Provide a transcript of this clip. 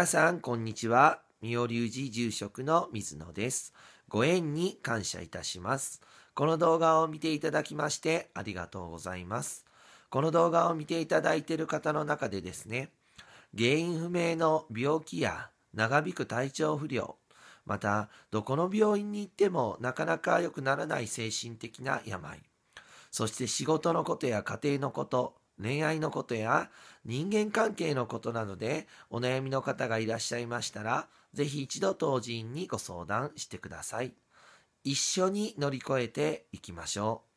皆さん、こんにちは。妙隆寺住職の水野です。ご縁に感謝いたします。この動画を見ていただきましてありがとうございます。この動画を見ていただいている方の中でですね、原因不明の病気や長引く体調不良、また、どこの病院に行ってもなかなか良くならない精神的な病、そして仕事のことや家庭のこと、恋愛のことや人間関係のことなどでお悩みの方がいらっしゃいましたら、ぜひ一度当人にご相談してください。一緒に乗り越えていきましょう。